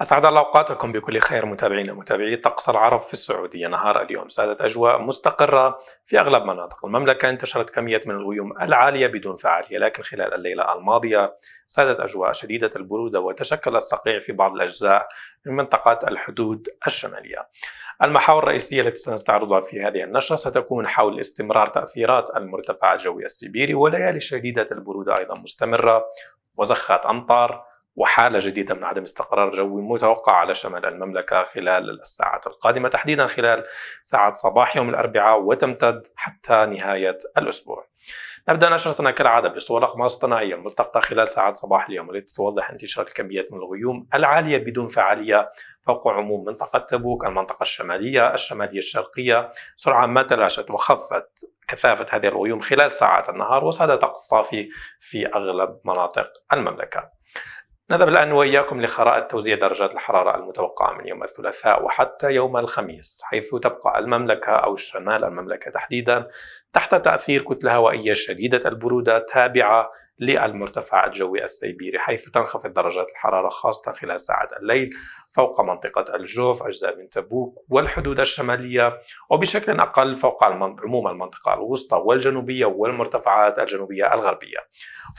أسعد الله أوقاتكم بكل خير متابعينا متابعي طقس العرب في السعودية نهار اليوم سادت أجواء مستقرة في أغلب مناطق المملكة انتشرت كمية من الغيوم العالية بدون فعالية لكن خلال الليلة الماضية سادت أجواء شديدة البرودة وتشكل الصقيع في بعض الأجزاء من منطقة الحدود الشمالية المحاور الرئيسية التي سنستعرضها في هذه النشرة ستكون حول استمرار تأثيرات المرتفع الجوي السيبيري وليالي شديدة البرودة أيضا مستمرة وزخات أمطار وحالة جديدة من عدم استقرار جوي متوقع على شمال المملكة خلال الساعات القادمة تحديدا خلال ساعة صباح يوم الأربعاء وتمتد حتى نهاية الأسبوع نبدأ نشرتنا كالعادة بصور أقمار اصطناعية ملتقطة خلال ساعات صباح اليوم التي توضح انتشار الكميات من الغيوم العالية بدون فعالية فوق عموم منطقة تبوك المنطقة الشمالية الشمالية الشرقية سرعة ما تلاشت وخفت كثافة هذه الغيوم خلال ساعات النهار وصعد طقس صافي في أغلب مناطق المملكة نذهب الآن وإياكم لخرائط توزيع درجات الحرارة المتوقعة من يوم الثلاثاء وحتى يوم الخميس حيث تبقى المملكة أو شمال المملكة تحديدا تحت تأثير كتلة هوائية شديدة البرودة تابعة للمرتفع الجوي السيبيري حيث تنخفض درجات الحرارة خاصة خلال ساعات الليل فوق منطقة الجوف أجزاء من تبوك والحدود الشمالية وبشكل أقل فوق عموم المنطقة الوسطى والجنوبية والمرتفعات الجنوبية الغربية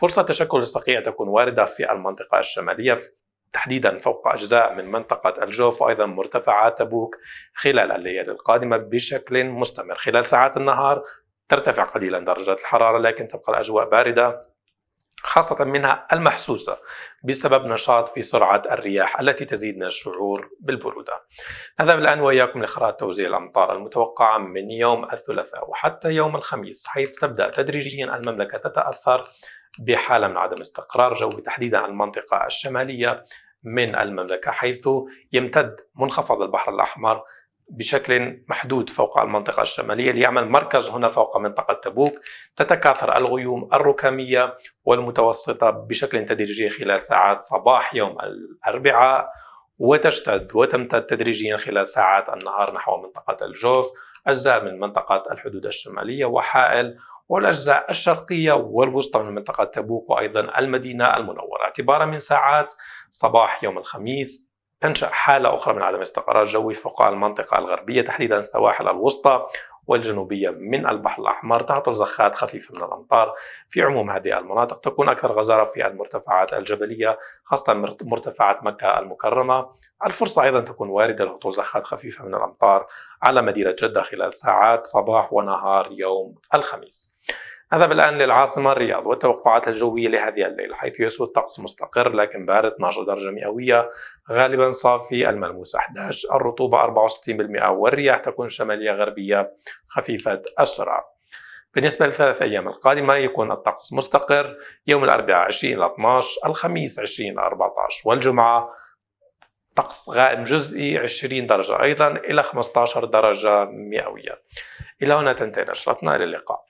فرصة تشكل الصقيع تكون واردة في المنطقة الشمالية تحديدا فوق أجزاء من منطقة الجوف وأيضا مرتفعات تبوك خلال الليالي القادمة بشكل مستمر خلال ساعات النهار ترتفع قليلا درجات الحرارة لكن تبقى الأجواء باردة خاصة منها المحسوسة بسبب نشاط في سرعة الرياح التي تزيدنا الشعور بالبرودة. نذهب الآن وإياكم لخرائط توزيع الأمطار المتوقعة من يوم الثلاثاء وحتى يوم الخميس حيث تبدأ تدريجيا المملكة تتأثر بحالة من عدم استقرار جوي تحديدا المنطقة الشمالية من المملكة حيث يمتد منخفض البحر الأحمر بشكل محدود فوق المنطقة الشمالية ليعمل مركز هنا فوق منطقة تبوك تتكاثر الغيوم الركامية والمتوسطة بشكل تدريجي خلال ساعات صباح يوم الأربعاء وتشتد وتمتد تدريجيا خلال ساعات النهار نحو منطقة الجوف أجزاء من منطقة الحدود الشمالية وحائل والأجزاء الشرقية والوسطى من منطقة تبوك وأيضا المدينة المنورة اعتبارا من ساعات صباح يوم الخميس تنشأ حالة أخرى من عدم استقرار جوي فوق المنطقة الغربية تحديدا السواحل الوسطى والجنوبية من البحر الأحمر تعطل زخات خفيفة من الأمطار في عموم هذه المناطق تكون أكثر غزارة في المرتفعات الجبلية خاصة مرتفعات مكة المكرمة الفرصة أيضا تكون واردة لهطول زخات خفيفة من الأمطار على مدينة جدة خلال ساعات صباح ونهار يوم الخميس نذهب الآن للعاصمة الرياض والتوقعات الجوية لهذه الليلة حيث يسود الطقس مستقر لكن بارد 12 درجة مئوية غالبا صافي الملموس 11 الرطوبة 64% والرياح تكون شمالية غربية خفيفة السرعة بالنسبة للثلاث أيام القادمة يكون الطقس مستقر يوم الأربعاء 20 إلى 12 الخميس 20 إلى 14 والجمعة طقس غائم جزئي 20 درجة أيضا إلى 15 درجة مئوية إلى هنا تنتهي نشرتنا إلى اللقاء